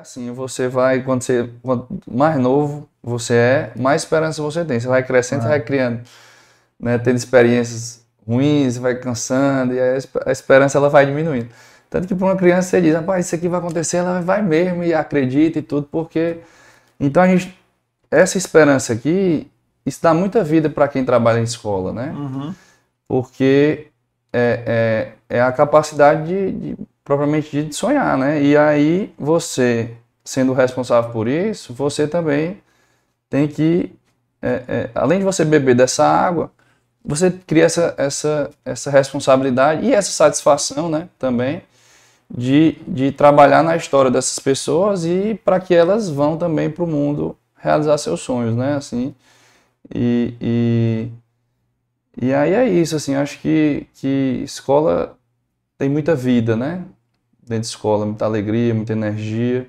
assim, você vai, quando você quanto mais novo você é, mais esperança você tem. Você vai crescendo, ah. vai criando, né? Tendo experiências ruins, vai cansando, e a esperança ela vai diminuindo. Tanto que para uma criança você diz, rapaz, isso aqui vai acontecer, ela vai mesmo e acredita e tudo, porque. Então a gente. Essa esperança aqui, isso dá muita vida para quem trabalha em escola, né? Uhum. Porque é, é, é, a capacidade de, de propriamente de sonhar, né? E aí você, sendo responsável por isso, você também tem que, é, é, além de você beber dessa água, você cria essa, essa, essa responsabilidade e essa satisfação, né? Também de, de trabalhar na história dessas pessoas e para que elas vão também para o mundo realizar seus sonhos, né? Assim, e, e, e aí é isso, assim, acho que, que escola tem muita vida, né? dentro de escola, muita alegria, muita energia.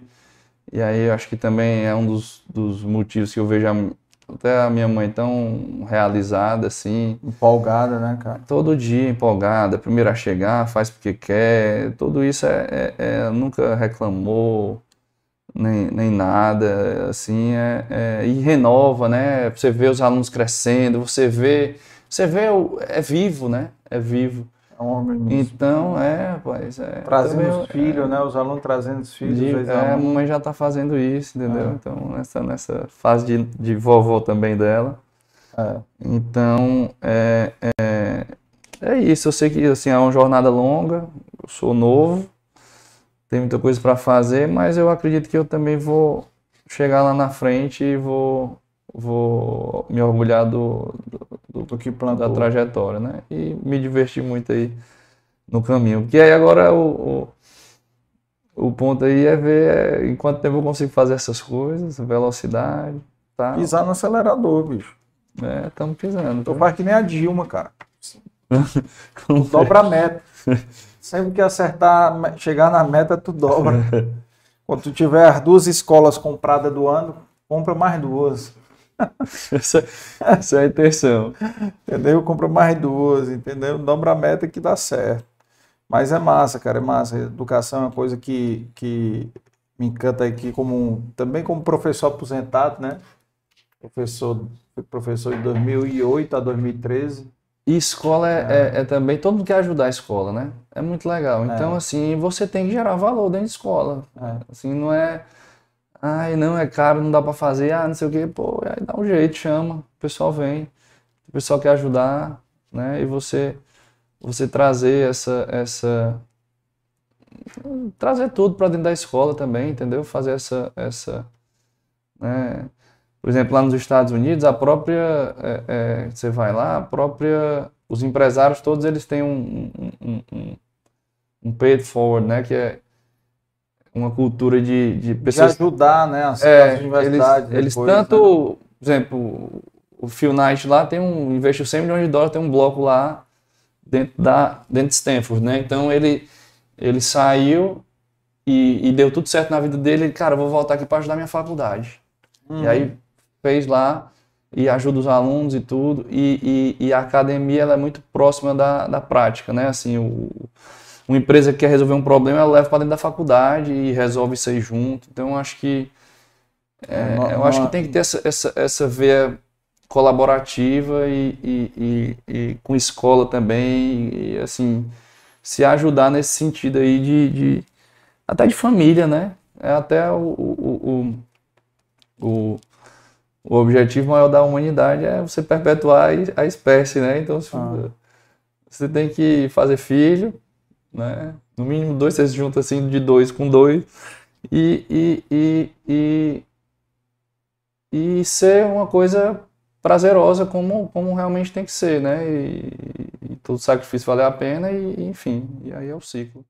E aí acho que também é um dos, dos motivos que eu vejo a, até a minha mãe tão realizada, assim. Empolgada, né, cara? Todo dia empolgada, primeira a chegar, faz porque quer. Tudo isso é, é, é nunca reclamou. Nem, nem nada, assim, é, é, e renova, né? Você vê os alunos crescendo, você vê, você vê, o, é vivo, né? É vivo. Então, é, rapaz. É, trazendo também, então, os filhos, é, né? Os alunos trazendo os filhos. De, os é, é a mãe já tá fazendo isso, entendeu? É. Então, nessa, nessa fase de, de vovó também dela. É. Então, é, é, é isso. Eu sei que assim, é uma jornada longa, eu sou novo, tem muita coisa para fazer, mas eu acredito que eu também vou chegar lá na frente e vou vou me orgulhar do, do, do, do que plantou. da trajetória, né? E me diverti muito aí no caminho. Porque aí agora o, o, o ponto aí é ver é, em quanto tempo eu consigo fazer essas coisas, velocidade, tá? Pisar no acelerador, bicho. É, estamos pisando. Tô mais que nem a Dilma, cara. dobra a meta. Sempre que acertar, chegar na meta, tu dobra. Quando tu tiver as duas escolas compradas do ano, compra mais duas. essa, essa, é a intenção. Entendeu? compro mais duas, entendeu? Dobra a meta que dá certo. Mas é massa, cara, é massa. Educação é uma coisa que, que me encanta aqui como também como professor aposentado, né? Professor, professor de 2008 a 2013. E escola é, é, é. é, também, todo mundo quer ajudar a escola, né? É muito legal. É. Então, assim, você tem que gerar valor dentro da escola. É. Assim, não é Ai, não, é caro, não dá para fazer, ah, não sei o quê. Pô, aí é, dá um jeito, chama, o pessoal vem, o pessoal quer ajudar, né? E você você trazer essa essa trazer tudo para dentro da escola também, entendeu? Fazer essa essa né? Por exemplo, lá nos Estados Unidos, a própria é, é, você vai lá, a própria os empresários todos eles têm um um, um, um, um paid forward, né? Que é uma cultura de, de pessoas. De ajudar, né? As, é, as universidades. Eles, depois, eles tanto, né? por exemplo, o Phil Knight lá tem um. investiu 100 milhões de dólares, tem um bloco lá dentro, da, dentro de Stanford, né? Então ele, ele saiu e, e deu tudo certo na vida dele. cara, vou voltar aqui para ajudar minha faculdade. Uhum. E aí uhum. fez lá e ajuda os alunos e tudo. E, e, e a academia ela é muito próxima da, da prática, né? Assim, o uma empresa que quer resolver um problema, ela leva para dentro da faculdade e resolve isso aí junto. Então, eu acho que é, é uma, eu acho uma... que tem que ter essa, essa, essa veia colaborativa e, e, e, e com escola também, e, assim, se ajudar nesse sentido aí de, de até de família, né? É até o, o, o, o, o objetivo maior da humanidade é você perpetuar a espécie, né? Então, ah. você tem que fazer filho, né? No mínimo dois, você junta assim de dois com dois. E, e, e, e e ser uma coisa prazerosa como, como realmente tem que ser, né? E, e todo sacrifício valer a pena e enfim, e aí é o ciclo.